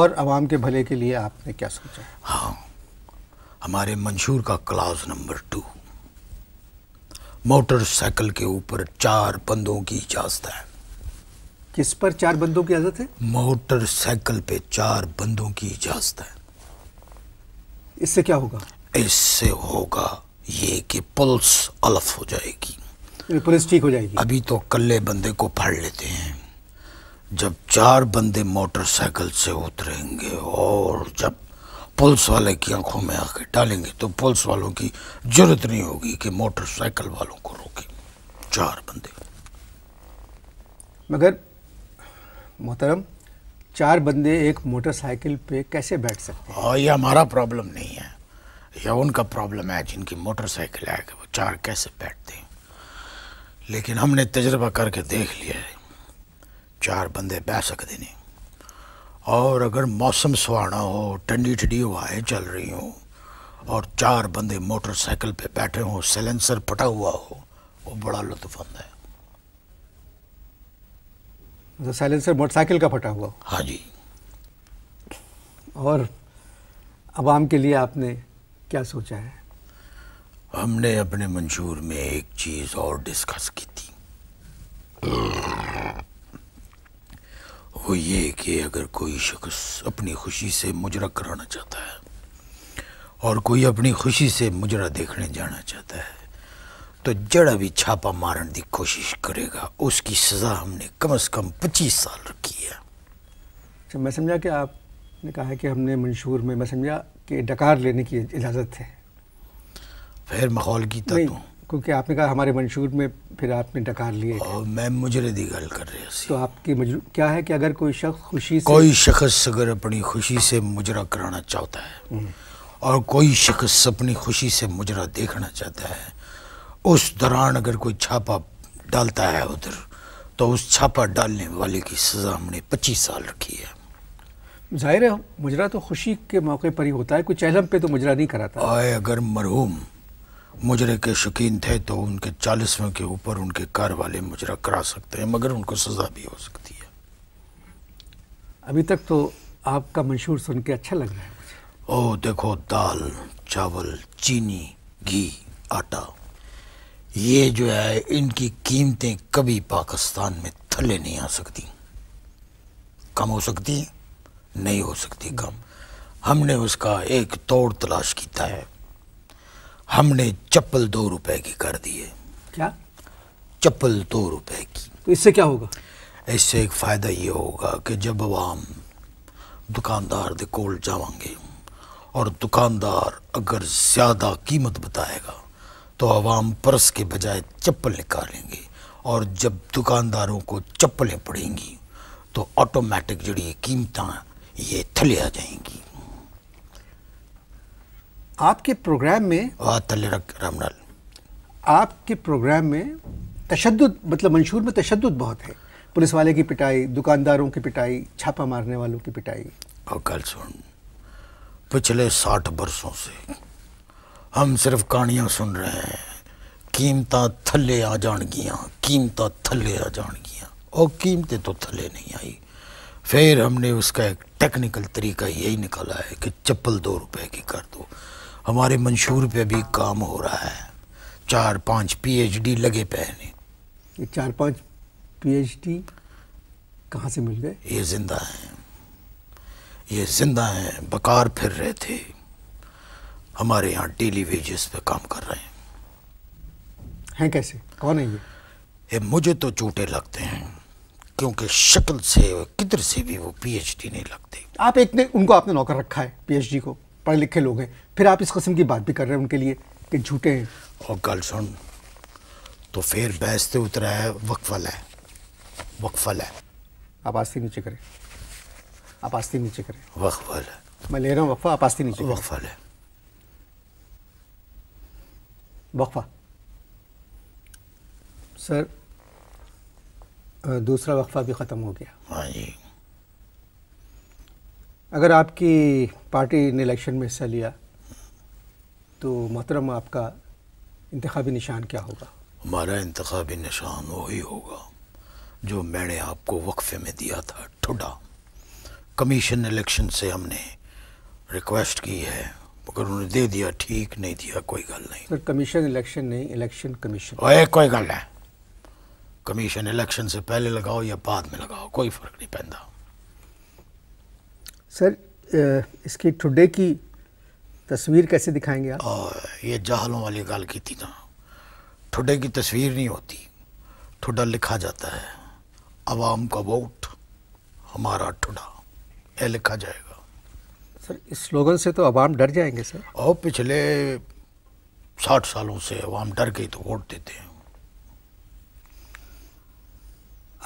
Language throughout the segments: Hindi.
और आवाम के भले के लिए आपने क्या सोचा हाँ हमारे मंशूर का क्लास नंबर टू मोटरसाइकिल के ऊपर चार बंदों की इजाजत है किस पर चार बंदों की इजाजत है मोटरसाइकिल पे चार बंदों की इजाजत है इससे क्या होगा इससे होगा ये कि पुलिस अलफ हो जाएगी पुलिस ठीक हो जाएगी अभी तो कल्ले बंदे को फाड़ लेते हैं जब चार बंदे मोटरसाइकिल से उतरेंगे और जब पुलिस वाले की आंखों में आके डालेंगे तो पुलिस वालों की जरूरत नहीं होगी कि मोटरसाइकिल वालों को रोके चार बंदे मगर मोहतरम चार बंदे एक मोटरसाइकिल पे कैसे बैठ सकते हैं और हाँ, ये हमारा प्रॉब्लम नहीं है यह उनका प्रॉब्लम है जिनकी मोटरसाइकिल है वो चार कैसे बैठते हैं लेकिन हमने तजर्बा करके देख लिया है चार बंदे बह सकते हैं और अगर मौसम सुहाना हो ठंडी ठंडी हवाएं चल रही हों और चार बंदे मोटरसाइकिल पे बैठे हों सिलेंसर फटा हुआ हो वो बड़ा लुत्फ है तो सैलेंसर मोटरसाइकिल का फटा हुआ हाँ जी और आवाम के लिए आपने क्या सोचा है हमने अपने मंशूर में एक चीज़ और डिस्कस की थी वो ये कि अगर कोई शख्स अपनी खुशी से मुजरा कराना चाहता है और कोई अपनी खुशी से मुजरा देखने जाना चाहता है तो जड़ा भी छापा मारने की कोशिश करेगा उसकी सज़ा हमने कम से कम पच्चीस साल रखी है अच्छा मैं समझा कि आपने कहा है कि हमने मंशूर में मैं समझा कि डकार लेने की इजाज़त है फिर माहौल की तत्व क्योंकि आपने कहा हमारे मंशूर में फिर आपने डकार लिए मैं मुजरे दी गल कर रहे हैं तो आपकी क्या है कि अगर कोई शख्स खुशी से कोई शख्स अगर अपनी खुशी से मुजरा कराना चाहता है हम्म। और कोई शख्स अपनी खुशी से मुजरा देखना चाहता है उस दौरान अगर कोई छापा डालता है उधर तो उस छापा डालने वाले की सज़ा हमने पच्चीस साल रखी है ज़ाहिर है मुजरा तो खुशी के मौके पर ही होता है कोई चहलम पे तो मुजरा नहीं कराता आए अगर मरहूम मुजरे के शौकीन थे तो उनके चालीसवें के ऊपर उनके कार वाले मुजरा करा सकते हैं मगर उनको सज़ा भी हो सकती है अभी तक तो आपका मंशूर सुन के अच्छा लग रहा है ओ देखो दाल चावल चीनी घी आटा ये जो है इनकी कीमतें कभी पाकिस्तान में थले नहीं आ सकती कम हो सकती है नहीं हो सकती कम हमने उसका एक तोड़ तलाश किया है हमने चप्पल दो रुपए की कर दी है क्या चप्पल दो रुपए की तो इससे क्या होगा इससे एक फ़ायदा ये होगा कि जब आवाम दुकानदार दे कोल जावांगे और दुकानदार अगर ज़्यादा कीमत बताएगा तो आवाम पर्स के बजाय चप्पल निकालेंगे और जब दुकानदारों को चप्पलें पड़ेंगी तो ऑटोमेटिक जड़ी कीमत ये थले आ जाएंगी आपके प्रोग्राम में रामलाल आपके प्रोग्राम में तशद मतलब मंशूर में तशद बहुत है पुलिस वाले की पिटाई दुकानदारों की पिटाई छापा मारने वालों की पिटाई और कल सुन पिछले साठ बरसों से हम सिर्फ कहानियाँ सुन रहे हैं कीमत थले आ जानगियाँ कीमत थले आ जानगियाँ और कीमतें तो थले नहीं आई फिर हमने उसका एक टेक्निकल तरीका यही निकाला है कि चप्पल दो रुपए की कर दो हमारे मंशूर पे भी काम हो रहा है चार पांच पीएचडी लगे पहने ये चार पांच पीएचडी कहाँ से मिल गए ये जिंदा है ये जिंदा है बकार फिर रहे थे हमारे यहाँ डेली वेजेस पे काम कर रहे हैं हैं कैसे कौन है ये ये मुझे तो चूटे लगते हैं क्योंकि शक्ल से किधर से भी वो पीएचडी नहीं लगते आप इतने उनको आपने नौकर रखा है पीएचडी को पढ़े लिखे लोग हैं फिर आप इस कस्म की बात भी कर रहे हैं उनके लिए कि झूठे हैं और गल सुन तो फिर बहस उतरा है वक्फल है वक्फल है आप आस्ती नीचे करें आप आस्ती नीचे करें वक्फल है मैं ले रहा हूँ वक्फा आप आस्ती नीचे वक्फल है वक्फा सर दूसरा वक्फा भी ख़त्म हो गया हाँ जी अगर आपकी पार्टी ने इलेक्शन में हिस्सा लिया तो मोहतरम आपका इंतबी निशान क्या होगा हमारा इंतबी निशान वही होगा जो मैंने आपको वक्फे में दिया था ठुडा कमीशन इलेक्शन से हमने रिक्वेस्ट की है मगर उन्होंने दे दिया ठीक नहीं दिया कोई गल नहीं सर कमीशन इलेक्शन नहीं इलेक्शन कमीशन ओए कोई गल है कमीशन इलेक्शन से पहले लगाओ या बाद में लगाओ कोई फ़र्क नहीं पैदा सर इसकी ठुडे की तस्वीर कैसे दिखाएंगे आप आ, ये जहलों वाली गाल की थी ना ठुडे की तस्वीर नहीं होती ठुडा लिखा जाता है आवाम का वोट हमारा ठुडा यह लिखा जाएगा सर इस स्लोगन से तो आवाम डर जाएंगे सर और पिछले साठ सालों से आवाम डर गई तो वोट देते हैं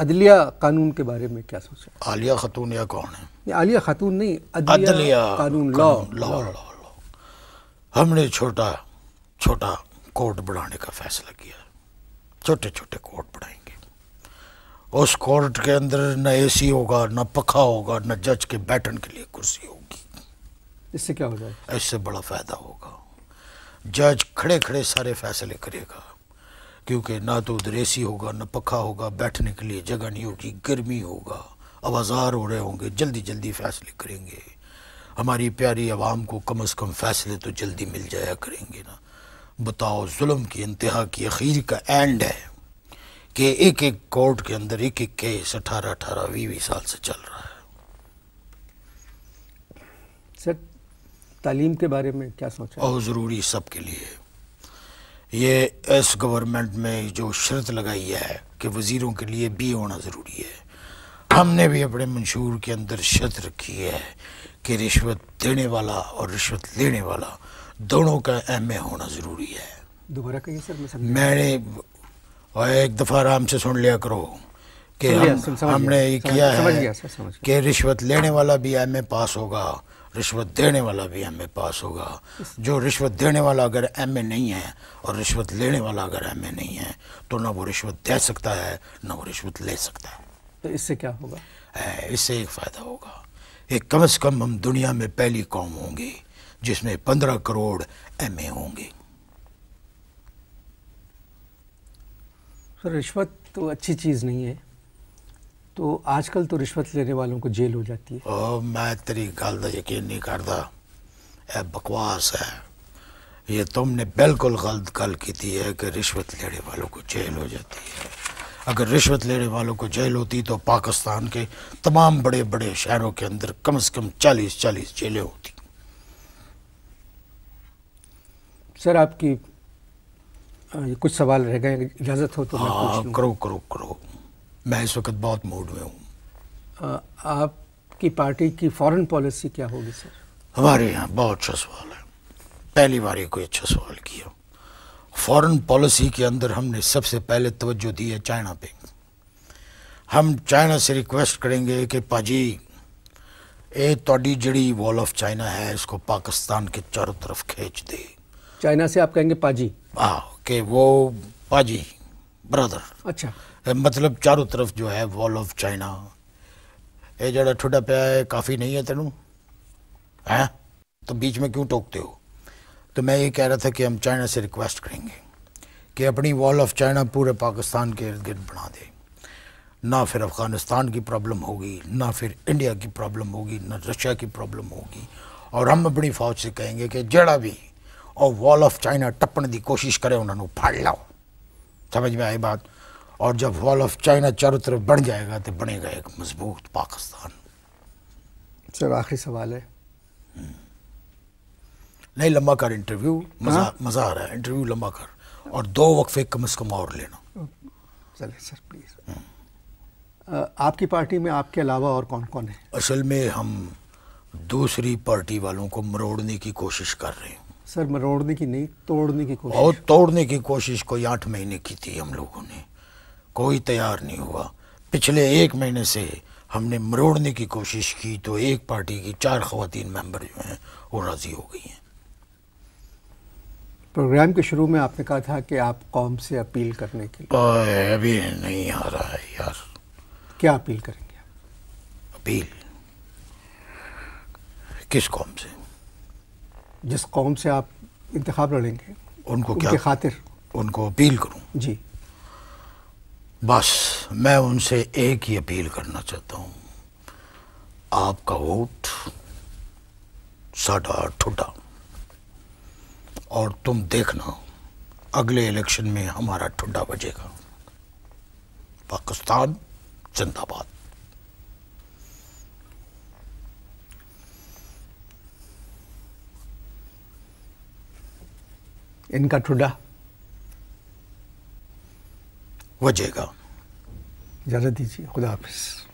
अदलिया कानून के बारे में क्या सोचा आलिया खातून या कौन है आलिया खातून नहीं अदलिया, अदलिया कानून लॉ लॉ हमने छोटा छोटा कोर्ट बनाने का फैसला किया छोटे छोटे कोर्ट बनाएंगे उस कोर्ट के अंदर न एसी होगा न पखा होगा न जज के बैठने के लिए कुर्सी होगी इससे क्या हो जाएगा इससे बड़ा फ़ायदा होगा जज खड़े खड़े सारे फैसले करेगा क्योंकि ना तो उधर एसी होगा ना पखा होगा बैठने के लिए जगह नहीं होगी गर्मी होगा आवाज़ार हो रहे होंगे जल्दी जल्दी फैसले करेंगे हमारी प्यारी आवाम को कम अज़ कम फैसले तो जल्दी मिल जाया करेंगे ना बताओ जुल्म की इंतहा की अखीर का एंड है कि एक एक कोर्ट के अंदर एक एक केस अठारह अठारह बीस साल से चल रहा है सर तालीम के बारे में क्या सोचा बहुत ज़रूरी सब के लिए ये इस गवर्नमेंट में जो शर्त लगाई है कि वज़ीरों के लिए बी होना ज़रूरी है हमने भी अपने मंशूर के अंदर शर्त रखी है कि रिश्वत देने वाला और रिश्वत लेने वाला दोनों का एम होना ज़रूरी है दोबारा कहिए सर मैंने और एक दफ़ा आराम से सुन लिया करो कि हम हमने ये किया है कि रिश्वत लेने वाला भी एम ए पास होगा रिश्वत देने वाला भी एम ए पास होगा जो रिश्वत देने वाला अगर एम ए नहीं है और रिश्वत लेने वाला अगर एम ए नहीं है तो ना वो रिश्वत दे सकता है ना वो रिश्वत ले सकता है तो इससे क्या होगा इससे एक फ़ायदा होगा ये कम से कम हम दुनिया में पहली कौम होंगे जिसमें पंद्रह करोड़ एम ए होंगे सर रिश्वत तो अच्छी चीज़ नहीं है तो आजकल तो रिश्वत लेने वालों को जेल हो जाती है ओ, मैं तेरी गल का यकीन नहीं करता यह बकवास है ये तुमने बिल्कुल गलत गल की है कि रिश्वत लेने वालों को जेल हो जाती है अगर रिश्वत लेने वालों को जेल होती तो पाकिस्तान के तमाम बड़े बड़े शहरों के अंदर कम से कम चालीस चालीस जेलें होती सर आपकी कुछ सवाल रह गए इजाज़त हो तो हाँ, मैं करो करो करो मैं इस वक्त बहुत मूड में हूँ आपकी पार्टी की फॉरेन पॉलिसी क्या होगी सर हमारे यहाँ बहुत अच्छा सवाल है पहली बार ये कोई अच्छा सवाल किया फॉरेन पॉलिसी के अंदर हमने सबसे पहले तवज्जो दी है चाइना पे हम चाइना से रिक्वेस्ट करेंगे कि पाजी ए तोड़ी जड़ी वॉल ऑफ चाइना है इसको पाकिस्तान के चारों तरफ खींच दे चाइना से आप कहेंगे पाजी हाँ कि वो पाजी ब्रदर अच्छा मतलब चारों तरफ जो है वॉल ऑफ चाइना ये जरा ठुडा पे काफ़ी नहीं है ਹੈ ਤੈਨੂੰ तो बीच में क्यों टोकते हो तो मैं ये कह रहा था कि हम चाइना से रिक्वेस्ट करेंगे कि अपनी वॉल ऑफ चाइना पूरे पाकिस्तान के इर्द गिर्द बना दे ना फिर अफ़गानिस्तान की प्रॉब्लम होगी ना फिर इंडिया की प्रॉब्लम होगी ना रशिया की प्रॉब्लम होगी और हम अपनी फौज से कहेंगे कि जड़ा भी और वॉल ऑफ चाइना टप्पण की कोशिश करें उन्होंने फाड़ लाओ समझ में आई बात और जब वॉल ऑफ चाइना चारों तरफ बढ़ जाएगा तो बनेगा एक मजबूत पाकिस्तान सर आखिरी सवाल है हम्म। नहीं लंबा कर इंटरव्यू मज़ा हाँ? मज़ा आ रहा है इंटरव्यू लंबा कर और दो वक्फे कम अज़ कम और लेना चले सर प्लीज़ आपकी पार्टी में आपके अलावा और कौन कौन है असल में हम दूसरी पार्टी वालों को मरोड़ने की कोशिश कर रहे हैं सर मरोड़ने की नहीं तोड़ने की कोशिश और तोड़ने की कोशिश कोई आठ महीने की थी हम लोगों ने कोई तैयार नहीं हुआ पिछले एक महीने से हमने मरोड़ने की कोशिश की तो एक पार्टी की चार खातन मेंबर जो हैं वो राज़ी हो गई हैं प्रोग्राम के शुरू में आपने कहा था कि आप कौम से अपील करने के लिए अभी नहीं आ रहा है यार क्या अपील करेंगे आप अपील किस कौम से जिस कौम से आप इंतखब लड़ेंगे उनको क्या खातिर उनको अपील करूं जी बस मैं उनसे एक ही अपील करना चाहता हूं आपका वोट साढ़ा ठुडा और तुम देखना अगले इलेक्शन में हमारा ठुड्डा बजेगा पाकिस्तान जिंदाबाद इनका ठुड्डा वजेगा इजाज़त दीजिए खुदा हाफिज़